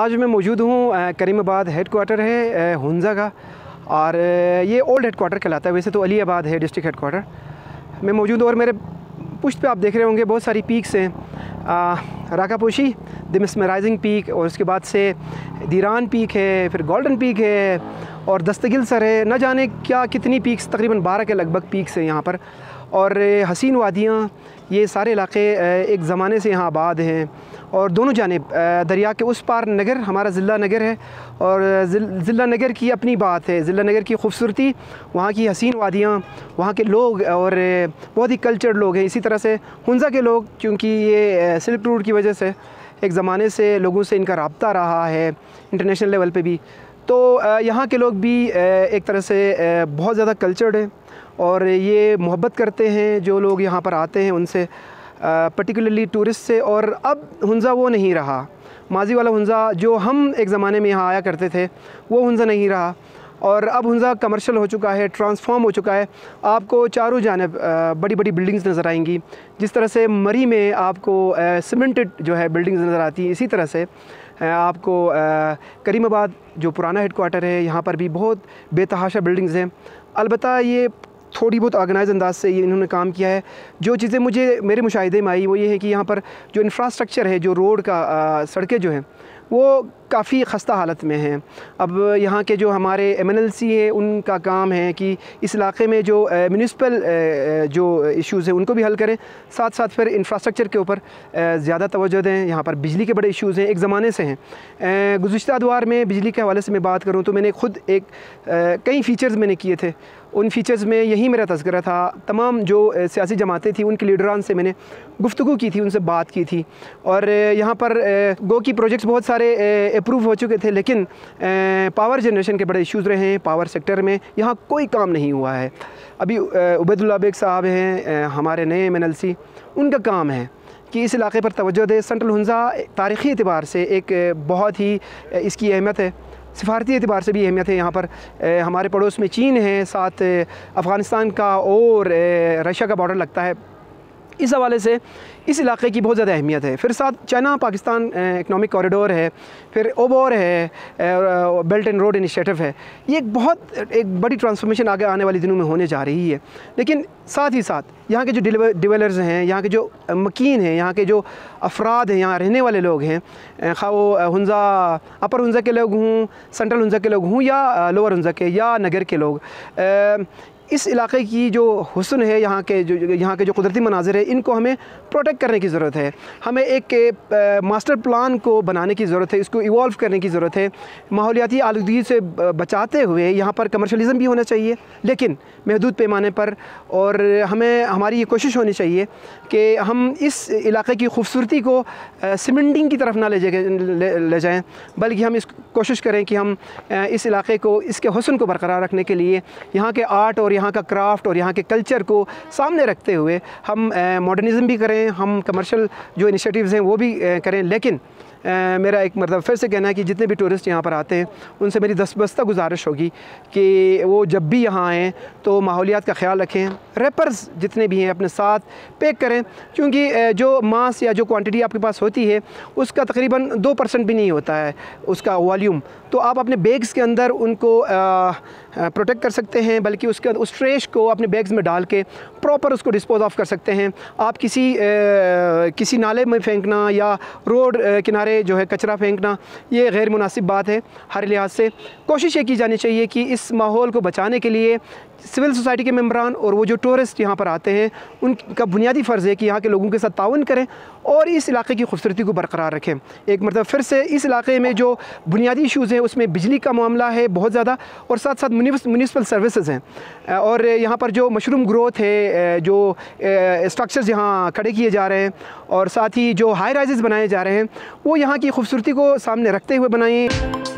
आज मैं मौजूद हूँ करीमाबाद हेड क्वार्टर है हुंजा का और ये ओल्ड हेड क्वार्टर कहलाता है वैसे तो अली आबाद है डिस्ट्रिक्ट हेड क्वार्टर मैं मौजूद हूँ और मेरे पुष्ट पे आप देख रहे होंगे बहुत सारी पीक्स हैं राकापोशी दिमस्मराइजिंग पीक और उसके बाद से दीरान पीक है फिर गोल्डन पीक है और दस्तगिल सर है न जाने क्या कितनी पीक्स तकरीबन बारह के लगभग पीक्स हैं यहाँ पर और हसीन वादियाँ ये सारे इलाके एक ज़माने से यहाँ आबाद हैं और दोनों जानब दरिया के उस पार नगर हमारा ज़िला नगर है और ज़िला नगर की अपनी बात है ज़िला नगर की खूबसूरती वहाँ की हसीन वादियाँ वहाँ के लोग और बहुत ही कल्चर्ड लोग हैं इसी तरह से हंजा के लोग क्योंकि ये सिल्क रूट की वजह से एक ज़माने से लोगों से इनका रबता रहा है इंटरनेशनल लेवल पर भी तो यहाँ के लोग भी एक तरह से बहुत ज़्यादा कल्चर्ड हैं और ये मोहब्बत करते हैं जो लोग यहाँ पर आते हैं उनसे पर्टिकुलरली टूरिस्ट से और अब हंजा वो नहीं रहा माजी वाला हंजा जो हम एक ज़माने में यहाँ आया करते थे वो हंजा नहीं रहा और अब हंजा कमर्शियल हो चुका है ट्रांसफॉर्म हो चुका है आपको चारों जानब बड़ी बड़ी बिल्डिंग्स नज़र आएंगी जिस तरह से मरी में आपको सीमेंटेड जो है बिल्डिंग्स नज़र आती हैं इसी तरह से आपको करीमाबाद जो पुराना हेड क्वार्टर है यहाँ पर भी बहुत बेतहाशा बिल्डिंग्स हैं अलबत् ये थोड़ी बहुत ऑर्गेनाइज अंदाज से ये इन्होंने काम किया है जो चीज़ें मुझे मेरे मुशाहदे में आई वो ये है कि यहाँ पर जो इंफ्रास्ट्रक्चर है जो रोड का सड़कें जो हैं वो काफ़ी खस्ता हालत में हैं अब यहाँ के जो हमारे एम है उनका काम है कि इस इलाके में जो म्यूनसपल जो इश्यूज़ हैं उनको भी हल करें साथ साथ फिर इंफ्रास्ट्रक्चर के ऊपर ज़्यादा तोज्जो दें यहाँ पर बिजली के बड़े इश्यूज़ हैं एक ज़माने से हैं गुज्त अदवार में बिजली के हवाले से मैं बात करूँ तो मैंने ख़ुद एक कई फ़ीचर्स मैंने किए थे उन फीचर्स में यही मेरा तस्करा था तमाम जो सियासी जमातें थी उनके लीडरान से मैंने गुफ्तु की थी उनसे बात की थी और यहाँ पर गो की प्रोजेक्ट्स बहुत सारे अप्रूव हो चुके थे लेकिन पावर जनरेशन के बड़े इश्यूज़ रहे हैं पावर सेक्टर में यहाँ कोई काम नहीं हुआ है अभी उबैदुल्ला बेग साहब हैं हमारे नए एम उनका काम है कि इस इलाके पर तवज्जो दे सेंट्रल हंजा तारीख़ी एतबार से एक बहुत ही इसकी अहमियत है सिफारती एतबार से भी अहमियत है यहाँ पर हमारे पड़ोस में चीन है साथ अफ़गानिस्तान का और रशिया का बॉर्डर लगता है इस हवाले से इस इलाके की बहुत ज़्यादा अहमियत है फिर साथ चाइना पाकिस्तान इकनॉमिक कॉरिडोर है फिर ओबोर है बेल्ट एंड रोड इनिशिएटिव है ये एक बहुत एक बड़ी ट्रांसफॉर्मेशन आगे आने वाले दिनों में होने जा रही है लेकिन साथ ही साथ यहाँ के जो डिवेलर्स हैं यहाँ के जो मकीन हैं यहाँ के जो अफराद हैं यहाँ रहने वाले लोग हैं खा वो हंजा अपर हंजा के लोग हों सेंट्रल हंजा के लोग हों या लोअर हंजा के या नगर के लोग इस इलाके की जो हसन है यहाँ के जो यहाँ के जो कुदरती मनाजिर है इनको हमें प्रोटेक्ट करने की ज़रूरत है हमें एक मास्टर प्लान को बनाने की ज़रूरत है इसको इवॉल्व करने की ज़रूरत है माहौलियाती आलूदगी से बचाते हुए यहाँ पर कमर्शलिज़म भी होना चाहिए लेकिन महदूद पैमाने पर और हमें हमारी ये कोशिश होनी चाहिए कि हम इस इलाके की खूबसूरती को सीमेंटिंग की तरफ ना ले जाए ले जाएँ बल्कि हम इस कोशिश करें कि हम इस इलाके को इसके हसन को बरकरार रखने के लिए यहाँ के आर्ट और यहाँ का क्राफ्ट और यहाँ के कल्चर को सामने रखते हुए हम मॉडर्निज़म भी करें हम कमर्शल जो इनिशिएटिव्स हैं वो भी करें लेकिन मेरा एक मतलब फिर से कहना है कि जितने भी टूरिस्ट यहाँ पर आते हैं उनसे मेरी दस बस्ता गुजारिश होगी कि वो जब भी यहाँ आएँ तो माहौलियात का ख्याल रखें रेपर्स जितने भी हैं अपने साथ पैक करें क्योंकि जो मांस या जो क्वांटिटी आपके पास होती है उसका तकरीबन दो परसेंट भी नहीं होता है उसका वॉल्यूम तो आप अपने बैग्स के अंदर उनको प्रोटेक्ट कर सकते हैं बल्कि उसके उस ट्रेश को अपने बैग्स में डाल के प्रॉपर उसको डिस्पोज ऑफ कर सकते हैं आप किसी आ, किसी नाले में फेंकना या रोड किनारे सारे जो है कचरा फेंकना ये गैर मुनासिब बात है हर लिहाज से कोशिश ये की जानी चाहिए कि इस माहौल को बचाने के लिए सिविल सोसाइटी के मम्बरान और वो जो टूरिस्ट यहाँ पर आते हैं उनका बुनियादी फ़र्ज़ है कि यहाँ के लोगों के साथ ताउन करें और इस इलाके की खूबसूरती को बरकरार रखें एक मतलब फिर से इस इलाके में जो बुनियादी इशूज़ हैं उसमें बिजली का मामला है बहुत ज़्यादा और साथ साथ म्यूनसिपल सर्विसज़ हैं और यहाँ पर जो मशरूम ग्रोथ है जो स्ट्रक्चर यहाँ खड़े किए जा रहे हैं और साथ ही जो हाई राइज़ बनाए जा रहे हैं वो यहाँ की खूबसूरती को सामने रखते हुए बनाए